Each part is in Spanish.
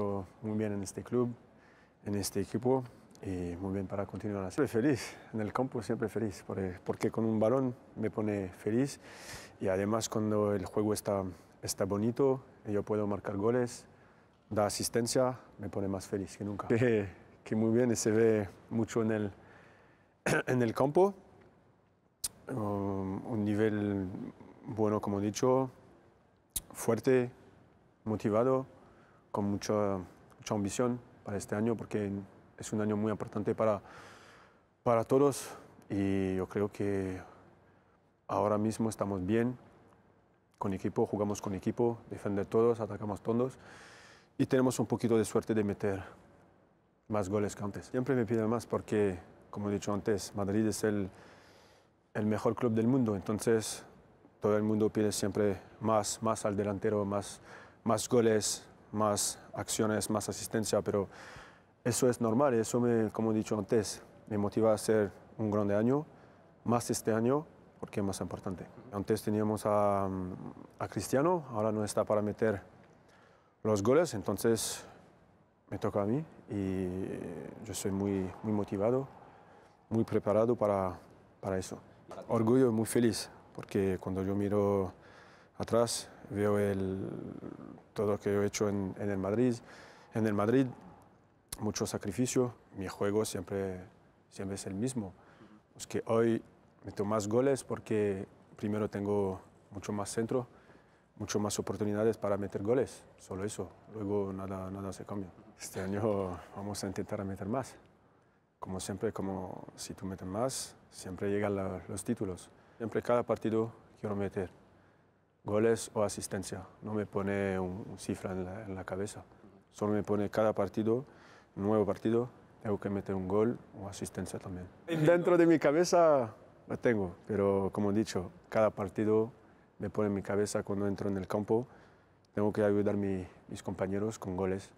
muy bien en este club, en este equipo y muy bien para continuar así. Siempre feliz, en el campo siempre feliz, porque con un balón me pone feliz y además cuando el juego está, está bonito, yo puedo marcar goles, da asistencia, me pone más feliz que nunca. Que, muy bien se ve mucho en el, en el campo, um, un nivel bueno como he dicho, fuerte, motivado con mucha, mucha ambición para este año porque es un año muy importante para, para todos y yo creo que ahora mismo estamos bien con equipo, jugamos con equipo, defendemos todos, atacamos todos y tenemos un poquito de suerte de meter más goles que antes. Siempre me piden más porque, como he dicho antes, Madrid es el, el mejor club del mundo, entonces todo el mundo pide siempre más, más al delantero, más, más goles, más acciones, más asistencia, pero eso es normal, eso me, como he dicho antes, me motiva a hacer un grande año, más este año, porque es más importante. Antes teníamos a, a Cristiano, ahora no está para meter los goles, entonces me toca a mí y yo soy muy, muy motivado, muy preparado para, para eso. Orgullo y muy feliz, porque cuando yo miro atrás veo el, todo lo que he hecho en, el Madrid. En el Madrid, mucho sacrificio, mi juego siempre, siempre es el mismo. Es que hoy meto más goles porque primero tengo mucho más centro, mucho más oportunidades para meter goles, solo eso. Luego nada, nada se cambia. Este año vamos a intentar meter más. Como siempre, como si tú metes más, siempre llegan los títulos. Siempre cada partido quiero meter goles o asistencia. No me pone un, cifra en la, cabeza. Solo me pone cada partido, nuevo partido, tengo que meter un gol o asistencia también. Dentro de mi cabeza lo tengo, pero como he dicho, cada partido me pone en mi cabeza cuando entro en el campo. Tengo que ayudar a mis compañeros con goles.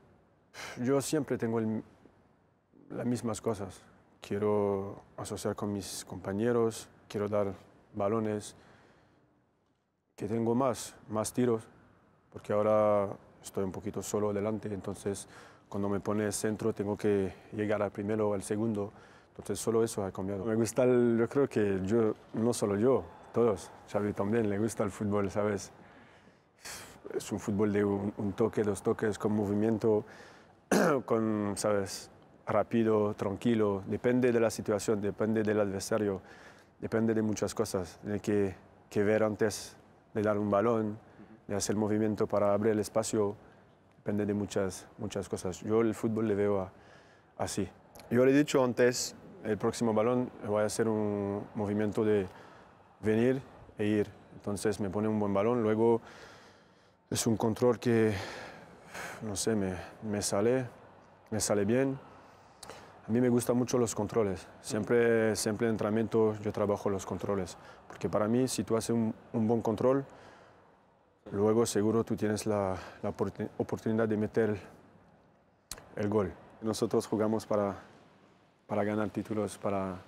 Yo siempre tengo las mismas cosas. Quiero asociar con mis compañeros, quiero dar balones, que tengo más, más tiros, porque ahora estoy un poquito solo delante, entonces cuando me pone centro tengo que llegar al primero o al segundo, entonces solo eso ha cambiado. Me gusta, yo creo que yo, no solo yo, todos, Xavi también le gusta el fútbol, ¿sabes? Es un fútbol de un, toque, dos toques, con movimiento, con, ¿sabes? Rápido, tranquilo, depende de la situación, depende del adversario, depende de muchas cosas, tiene que, que ver antes de dar un balón, de hacer movimiento para abrir el espacio, depende de muchas, muchas cosas. Yo el fútbol le veo así. Yo le he dicho antes, el próximo balón eh, voy a hacer un movimiento de venir e ir. Entonces me pone un buen balón, luego es un control que, no sé, me sale, me sale bien a mí me gustan mucho los controles. Siempre, siempre en entrenamiento yo trabajo los controles. Porque para mí, si tú haces un, buen control, luego seguro tú tienes la, oportunidad de meter el, gol. Nosotros jugamos para, ganar títulos, para,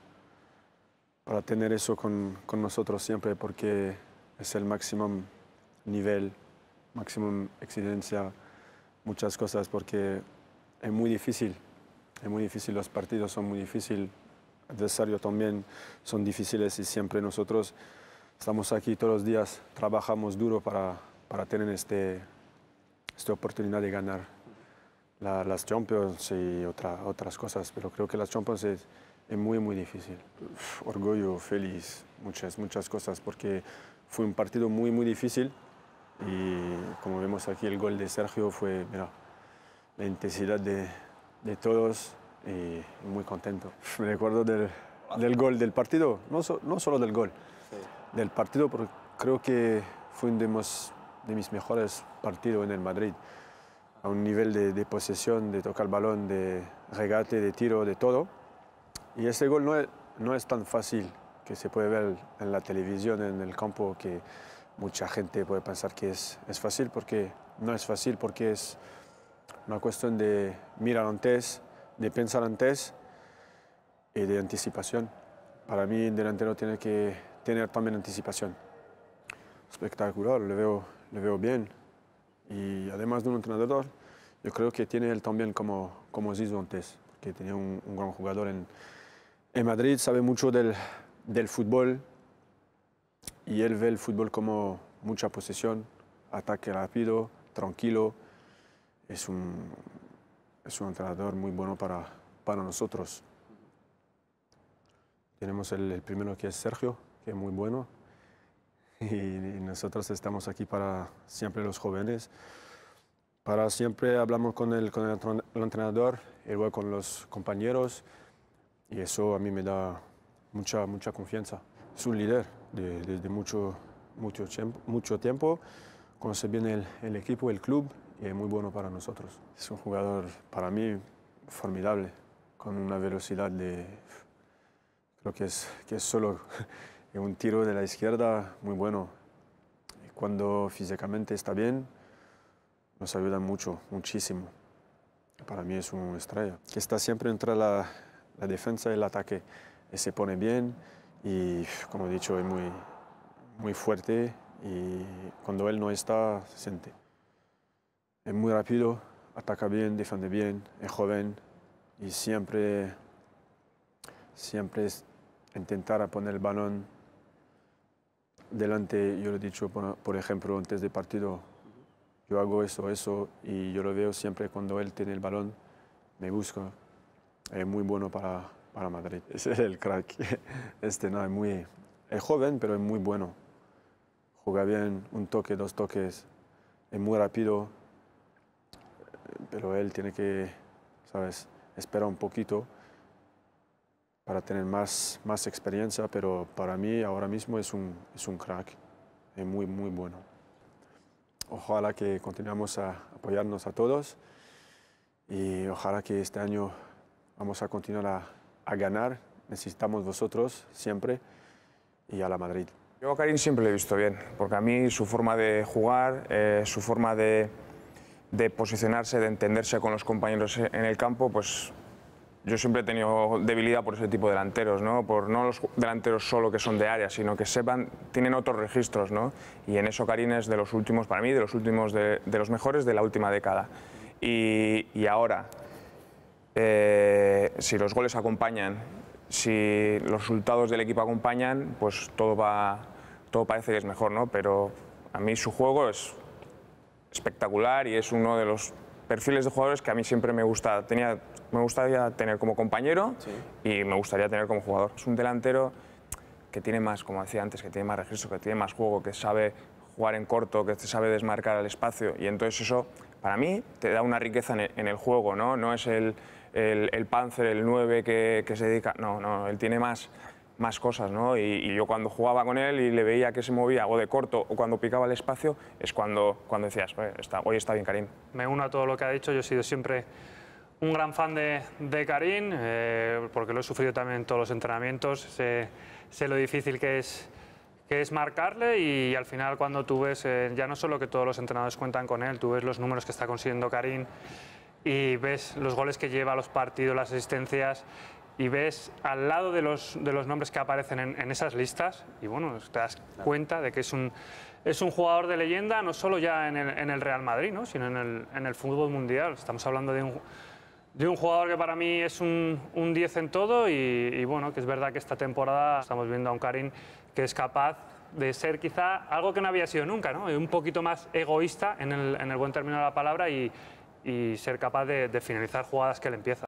tener eso con, con nosotros siempre, porque es el máximo nivel, máximo exigencia, muchas cosas, porque es muy difícil es muy difícil, los partidos son muy difíciles, adversarios también son difíciles y siempre nosotros estamos aquí todos los días, trabajamos duro para, para tener este, esta oportunidad de ganar las Champions y otra, otras cosas, pero creo que las Champions es, es muy, muy difícil. orgullo, feliz, muchas, muchas cosas, porque fue un partido muy, muy difícil y como vemos aquí el gol de Sergio fue, la intensidad de, de todos y muy contento. Me recuerdo del, gol, del partido, no, no solo del gol, del partido, porque creo que fue uno de, mis, mejores partidos en el Madrid. A un nivel de, posesión, de tocar el balón, de regate, de tiro, de todo. Y ese gol no es, no es tan fácil que se puede ver en la televisión, en el campo, que mucha gente puede pensar que es, es fácil, porque no es fácil, porque es una cuestión de mirar antes, de pensar antes y de anticipación. Para mí, el delantero tiene que tener también anticipación. Espectacular, le veo, veo bien. Y además de un entrenador, yo creo que tiene él también como, como antes, que tenía un, gran jugador en, Madrid, sabe mucho del, del fútbol y él ve el fútbol como mucha posesión, ataque rápido, tranquilo es un, entrenador muy bueno para, nosotros. Tenemos el, primero que es Sergio, que es muy bueno. Y, nosotros estamos aquí para siempre los jóvenes. Para siempre hablamos con el, con el entrenador y luego con los compañeros. Y eso a mí me da mucha, mucha confianza. Es un líder desde mucho, mucho, tiempo, mucho tiempo. Conoce bien el, el equipo, el club y es muy bueno para nosotros. Es un jugador, para mí, formidable, con una velocidad de... Creo que es, es solo un tiro de la izquierda muy bueno. Cuando físicamente está bien, nos ayuda mucho, muchísimo. Para mí es un estrella, que está siempre entre la, la defensa y el ataque. se pone bien y, como he dicho, es muy, muy fuerte y cuando él no está, se siente. Es muy rápido, ataca bien, defiende bien, es joven y siempre, siempre es intentar poner el balón delante. Yo lo he dicho, por, ejemplo, antes del partido, yo hago eso, eso y yo lo veo siempre cuando él tiene el balón, me busca. Es muy bueno para, para Madrid. Ese es el crack. Este no, es muy. Es joven, pero es muy bueno. Juega bien, un toque, dos toques. Es muy rápido, pero él tiene que, ¿sabes?, esperar un poquito para tener más, más experiencia, pero para mí ahora mismo es un, es un crack, es muy, muy bueno. Ojalá que continuemos a apoyarnos a todos y ojalá que este año vamos a continuar a, ganar. Necesitamos vosotros siempre y a la Madrid. Yo a Karim siempre le he visto bien, porque a mí su forma de jugar, eh, su forma de, de posicionarse, de entenderse con los compañeros en el campo, pues yo siempre he tenido debilidad por ese tipo de delanteros, ¿no? Por no los delanteros solo que son de área, sino que sepan, tienen otros registros, ¿no? Y en eso Karim es de los últimos, para mí, de los últimos, de, los mejores de la última década. Y, ahora, eh, si los goles acompañan, si los resultados del equipo acompañan, pues todo va, todo parece que es mejor, ¿no? Pero a mí su juego es espectacular y es uno de los perfiles de jugadores que a mí siempre me gusta. Tenía, me gustaría tener como compañero y me gustaría tener como jugador. Es un delantero que tiene más, como decía antes, que tiene más registro, que tiene más juego, que sabe jugar en corto, que sabe desmarcar al espacio. Y entonces eso, para mí, te da una riqueza en el, juego, ¿no? No es el, el, Panzer, el 9 que, que se dedica... No, no, él tiene más más cosas, ¿no? Y, yo cuando jugaba con él y le veía que se movía o de corto o cuando picaba el espacio, es cuando, cuando decías, está, hoy está bien Karim. Me uno a todo lo que ha dicho, yo he sido siempre un gran fan de, Karim, eh, porque lo he sufrido también en todos los entrenamientos, sé, lo difícil que es, que es marcarle y, al final cuando tú ves, eh, ya no solo que todos los entrenadores cuentan con él, tú ves los números que está consiguiendo Karim y ves los goles que lleva, los partidos, las asistencias, y ves al lado de los, de los nombres que aparecen en, esas listas y bueno, te das cuenta de que es un, es un jugador de leyenda no solo ya en el, Real Madrid, ¿no? sino en el, en fútbol mundial. Estamos hablando de un, de un jugador que para mí es un 10 en todo y, bueno, que es verdad que esta temporada estamos viendo a un Karim que es capaz de ser quizá algo que no había sido nunca, ¿no? un poquito más egoísta en el, en el buen término de la palabra y, ser capaz de, de finalizar jugadas que le empieza.